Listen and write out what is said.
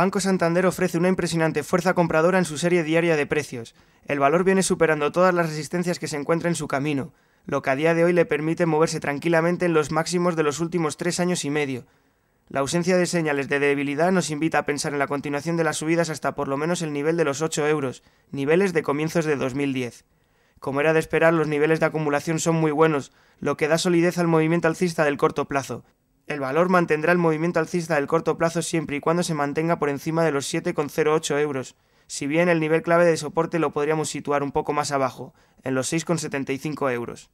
Banco Santander ofrece una impresionante fuerza compradora en su serie diaria de precios. El valor viene superando todas las resistencias que se encuentra en su camino, lo que a día de hoy le permite moverse tranquilamente en los máximos de los últimos tres años y medio. La ausencia de señales de debilidad nos invita a pensar en la continuación de las subidas hasta por lo menos el nivel de los 8 euros, niveles de comienzos de 2010. Como era de esperar, los niveles de acumulación son muy buenos, lo que da solidez al movimiento alcista del corto plazo, el valor mantendrá el movimiento alcista del corto plazo siempre y cuando se mantenga por encima de los 7,08 euros, si bien el nivel clave de soporte lo podríamos situar un poco más abajo, en los 6,75 euros.